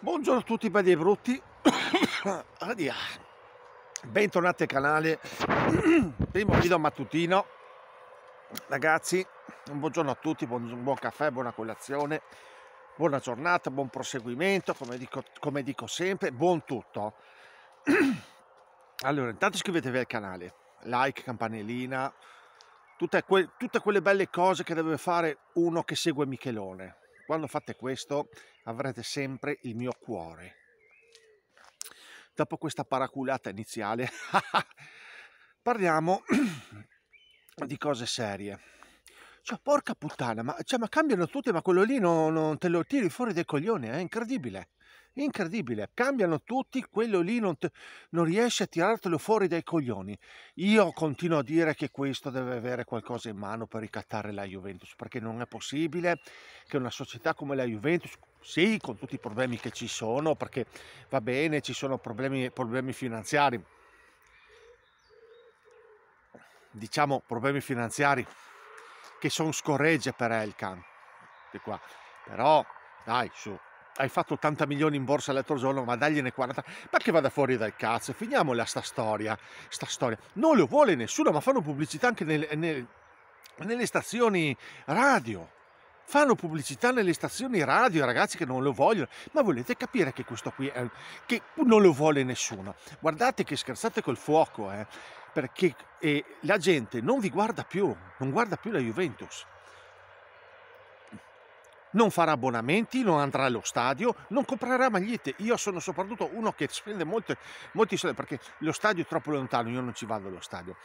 Buongiorno a tutti belli e brutti Bentornati al canale Primo video mattutino Ragazzi Un buongiorno a tutti, buon, buon caffè, buona colazione Buona giornata, buon proseguimento Come dico, come dico sempre, buon tutto Allora, intanto iscrivetevi al canale Like, campanellina tutte, que tutte quelle belle cose che deve fare uno che segue Michelone quando fate questo avrete sempre il mio cuore. Dopo questa paraculata iniziale parliamo di cose serie. Cioè, porca puttana, ma, cioè, ma cambiano tutte, ma quello lì non, non te lo tiri fuori dai coglioni, è incredibile. Incredibile, cambiano tutti, quello lì non, te, non riesce a tirartelo fuori dai coglioni. Io continuo a dire che questo deve avere qualcosa in mano per ricattare la Juventus, perché non è possibile che una società come la Juventus, sì, con tutti i problemi che ci sono, perché va bene, ci sono problemi, problemi finanziari, diciamo problemi finanziari che sono scorregge per Elkan, però dai su, hai fatto 80 milioni in borsa l'altro giorno, ma dagliene 40, ma che vada fuori dal cazzo, finiamola sta storia, sta storia. Non lo vuole nessuno, ma fanno pubblicità anche nel, nel, nelle stazioni radio. Fanno pubblicità nelle stazioni radio, ragazzi che non lo vogliono, ma volete capire che questo qui è, che non lo vuole nessuno. Guardate che scherzate col fuoco, eh, perché eh, la gente non vi guarda più, non guarda più la Juventus non farà abbonamenti, non andrà allo stadio, non comprerà magliette. Io sono soprattutto uno che spende molte, molti soldi perché lo stadio è troppo lontano, io non ci vado allo stadio.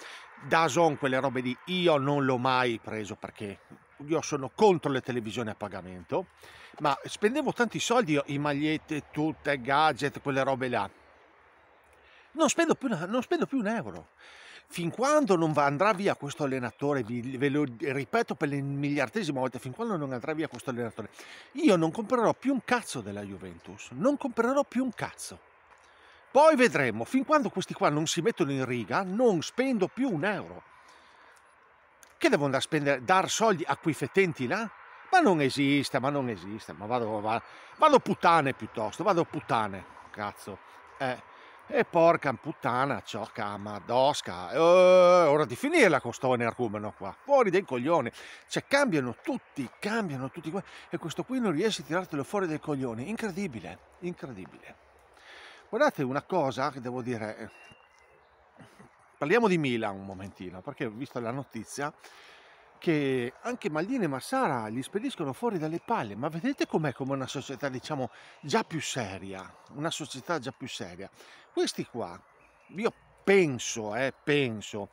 Da Zon, quelle robe lì, io non l'ho mai preso perché io sono contro le televisioni a pagamento, ma spendevo tanti soldi io, in magliette, tutte, gadget, quelle robe là non spendo più, non spendo più un euro. Fin quando non andrà via questo allenatore, ve lo ripeto per l'miliardesima volta, fin quando non andrà via questo allenatore, io non comprerò più un cazzo della Juventus, non comprerò più un cazzo. Poi vedremo, fin quando questi qua non si mettono in riga, non spendo più un euro. Che devo andare a spendere, dar soldi a quei fetenti là? Ma non esiste, ma non esiste, ma vado, vado, vado puttane piuttosto, vado puttane, cazzo. Eh e porca puttana, ciocca madosca, è eh, ora di finirla con sto energumeno qua, fuori dai coglioni, cioè cambiano tutti, cambiano tutti e questo qui non riesce a tirartelo fuori dai coglioni, incredibile, incredibile. Guardate una cosa che devo dire, parliamo di Milan un momentino, perché ho visto la notizia che anche Maldini e Massara li spediscono fuori dalle palle, ma vedete com'è come una società diciamo già più seria, una società già più seria. Questi qua, io penso, eh, penso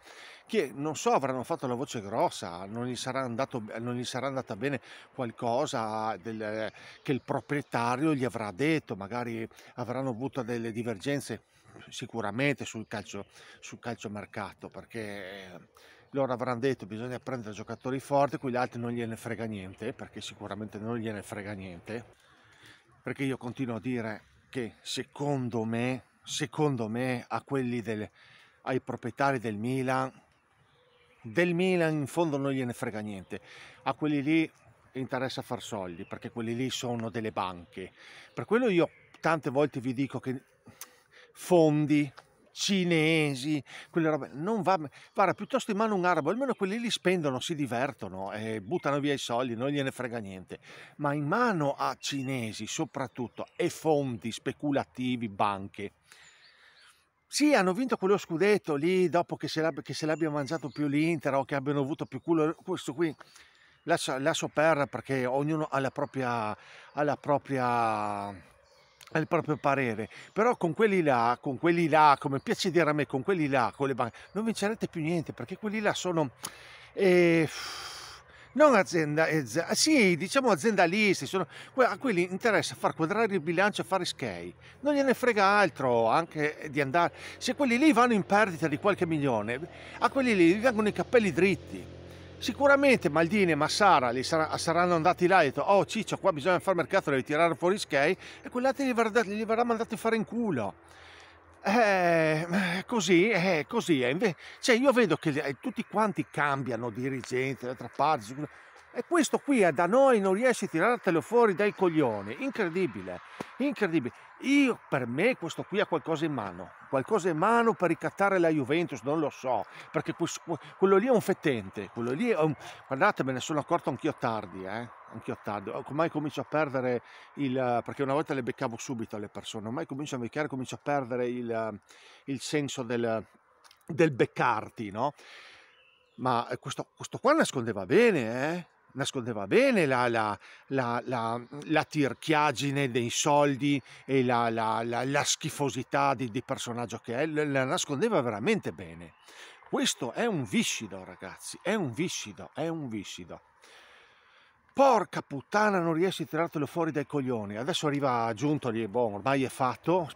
che non so, avranno fatto la voce grossa, non gli sarà, andato, non gli sarà andata bene qualcosa del, che il proprietario gli avrà detto, magari avranno avuto delle divergenze sicuramente sul calcio, sul calcio mercato, perché loro avranno detto bisogna prendere giocatori forti, quegli altri non gliene frega niente, perché sicuramente non gliene frega niente, perché io continuo a dire che secondo me, secondo me a quelli del, ai proprietari del Milan, del Milan in fondo non gliene frega niente, a quelli lì interessa far soldi, perché quelli lì sono delle banche. Per quello io tante volte vi dico che fondi cinesi, quelle robe, non va Guarda, piuttosto in mano un arabo, almeno quelli li spendono, si divertono e buttano via i soldi, non gliene frega niente. Ma in mano a cinesi soprattutto e fondi speculativi, banche. Sì, hanno vinto quello scudetto lì dopo che se, l'abbia, che se l'abbia mangiato più l'Inter o che abbiano avuto più culo. Questo qui lascio, lascio perdere perché ognuno ha la propria, ha la propria il proprio parere, però con quelli là, con quelli là, come piace dire a me, con quelli là, con le banche, non vincerete più niente perché quelli là sono... Eh, non azienda, eh, ah, sì, diciamo aziendalisti, sono, a quelli interessa far quadrare il bilancio e fare skei, non gliene frega altro anche di andare, se quelli lì vanno in perdita di qualche milione, a quelli lì vengono i capelli dritti, Sicuramente Maldini e Massara sar- saranno andati là e detto oh Ciccio qua bisogna fare mercato, devi tirare fuori Skei e quell'altro gli, verrà, gli verrà mandati a fare in culo. Eh, così, eh, così. Eh. Cioè, io vedo che tutti quanti cambiano dirigente, tra parti e questo qui è da noi non riesci a tirartelo fuori dai coglioni. Incredibile, incredibile. Io, per me, questo qui ha qualcosa in mano. Qualcosa in mano per ricattare la Juventus, non lo so. Perché quello lì è un fettente. Quello lì è un... Guardate, me ne sono accorto anch'io tardi, eh. Anch'io tardi. Ormai comincio a perdere il... Perché una volta le beccavo subito alle persone. Ormai comincio a beccare, comincio a perdere il, il senso del... del beccarti, no? Ma eh, questo, questo qua nascondeva bene, eh? nascondeva bene la, la, la, la, la tirchiagine dei soldi e la, la schifosità di, di, personaggio che è, la nascondeva veramente bene. Questo è un viscido, ragazzi, è un viscido, è un viscido. Porca puttana, non riesci a tirartelo fuori dai coglioni. Adesso arriva giunto lì, boh, ormai è fatto.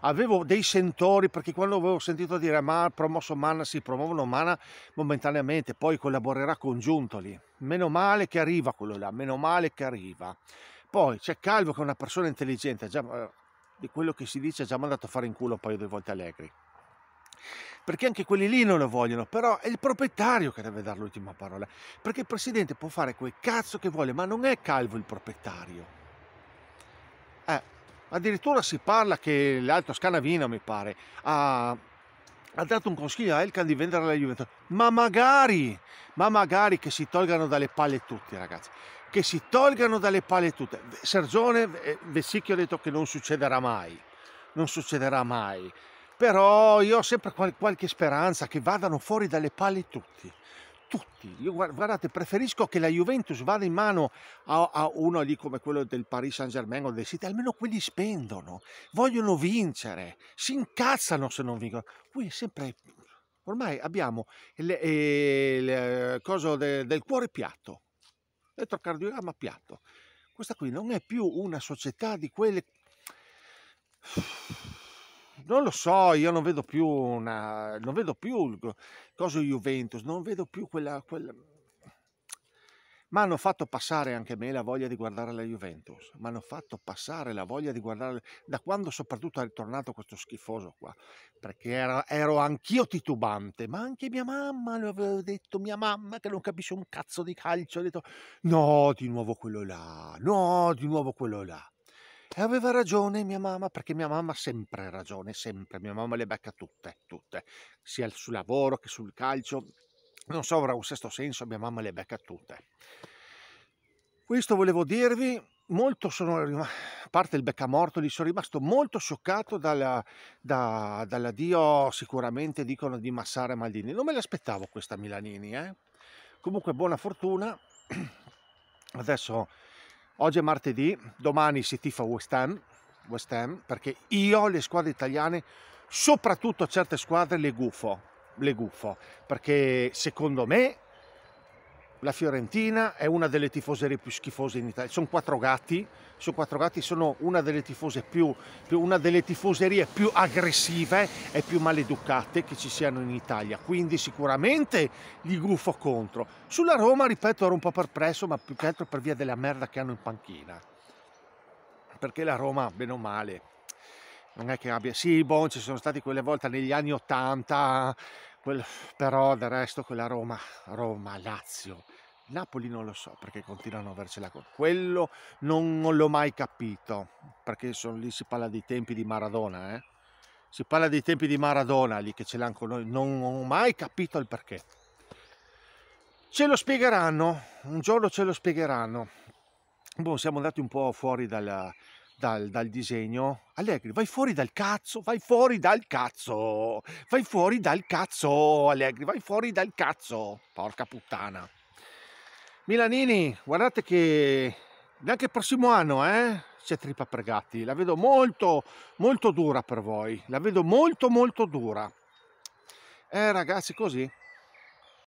Avevo dei sentori perché quando avevo sentito dire ma promosso Mana, si promuovono Mana momentaneamente, poi collaborerà con Giuntoli. Meno male che arriva quello là, meno male che arriva. Poi c'è Calvo che è una persona intelligente, già, eh, di quello che si dice ha già mandato a fare in culo un paio di volte Allegri perché anche quelli lì non lo vogliono, però è il proprietario che deve dare l'ultima parola, perché il presidente può fare quel cazzo che vuole, ma non è calvo il proprietario. Eh, addirittura si parla che l'alto Scanavino, mi pare, ha, ha dato un consiglio a Elkan di vendere la Juventus, ma magari, ma magari che si tolgano dalle palle tutti ragazzi che si tolgano dalle palle tutte. Sergione eh, Vessicchio ha detto che non succederà mai, non succederà mai però io ho sempre qualche speranza che vadano fuori dalle palle tutti tutti. Io, guardate, preferisco che la Juventus vada in mano a, a uno lì come quello del Paris Saint-Germain o del City, almeno quelli spendono, vogliono vincere, si incazzano se non vincono. Qui è sempre... Ormai abbiamo il, eh, eh, coso de, del cuore piatto, elettrocardiogramma piatto. Questa qui non è più una società di quelle non lo so, io non vedo più una, non vedo più cosa Juventus, non vedo più quella, quella... Ma hanno fatto passare anche me la voglia di guardare la Juventus, ma hanno fatto passare la voglia di guardare, da quando soprattutto è ritornato questo schifoso qua, perché ero, ero anch'io titubante, ma anche mia mamma, lo avevo detto, mia mamma che non capisce un cazzo di calcio, ha detto no, di nuovo quello là, no, di nuovo quello là. E aveva ragione mia mamma, perché mia mamma ha sempre ragione, sempre. Mia mamma le becca tutte, tutte, sia sul lavoro che sul calcio. Non so, avrà un sesto senso, mia mamma le becca tutte. Questo volevo dirvi, molto sono rimasto, a parte il beccamorto, lì sono rimasto molto scioccato dalla, da, dall'addio, sicuramente dicono di Massara Maldini. Non me l'aspettavo questa Milanini, eh? Comunque buona fortuna. Adesso Oggi è martedì, domani si tifa West Ham, West Ham perché io le squadre italiane, soprattutto certe squadre, le gufo, le gufo, perché secondo me la Fiorentina è una delle tifoserie più schifose in Italia. Sono quattro gatti, sono quattro gatti, sono una delle, più, più, una delle tifoserie più aggressive e più maleducate che ci siano in Italia. Quindi sicuramente gli gufo contro. Sulla Roma, ripeto, ero un po' perplesso, ma più che altro per via della merda che hanno in panchina. Perché la Roma, bene o male, non è che abbia. Sì, bon, ci sono stati quelle volte negli anni Ottanta quello, però del resto quella Roma, Roma, Lazio, Napoli non lo so perché continuano a avercela con quello non, l'ho mai capito perché sono lì si parla dei tempi di Maradona eh? si parla dei tempi di Maradona lì che ce l'hanno con noi non ho mai capito il perché ce lo spiegheranno un giorno ce lo spiegheranno boh, siamo andati un po' fuori dalla, dal, dal, disegno, Allegri, vai fuori dal cazzo, vai fuori dal cazzo, vai fuori dal cazzo, Allegri, vai fuori dal cazzo, porca puttana. Milanini, guardate che neanche il prossimo anno, eh, c'è Tripa Pregati, la vedo molto, molto dura per voi, la vedo molto, molto dura. Eh ragazzi, così.